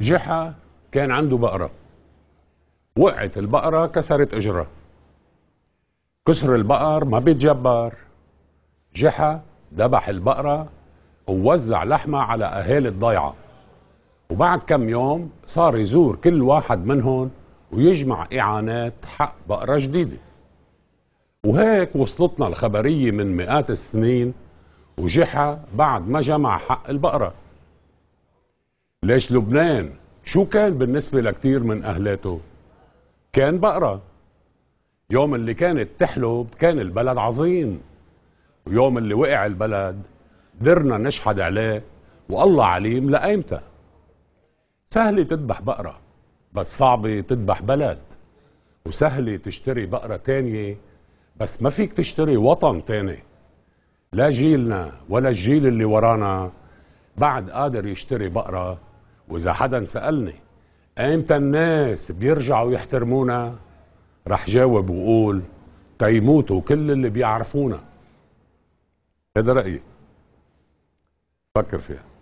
جحا كان عنده بقرة وقعت البقرة كسرت إجرها كسر البقر ما بيتجبر جحا ذبح البقرة ووزع لحمة على أهالي الضيعة وبعد كم يوم صار يزور كل واحد منهم ويجمع إعانات حق بقرة جديدة وهيك وصلتنا الخبرية من مئات السنين وجحا بعد ما جمع حق البقرة ليش لبنان شو كان بالنسبة لكتير من أهلاته كان بقرة يوم اللي كانت تحلب كان البلد عظيم ويوم اللي وقع البلد درنا نشحد عليه والله عليم لأيمتى سهلة تذبح بقرة بس صعبة تذبح بلد وسهلة تشتري بقرة تانية بس ما فيك تشتري وطن تاني لا جيلنا ولا الجيل اللي ورانا بعد قادر يشتري بقرة واذا حدا سالني ايمتى الناس بيرجعوا يحترمونا رح جاوب وقول تيموتوا كل اللي بيعرفونا هذا رايي فكر فيها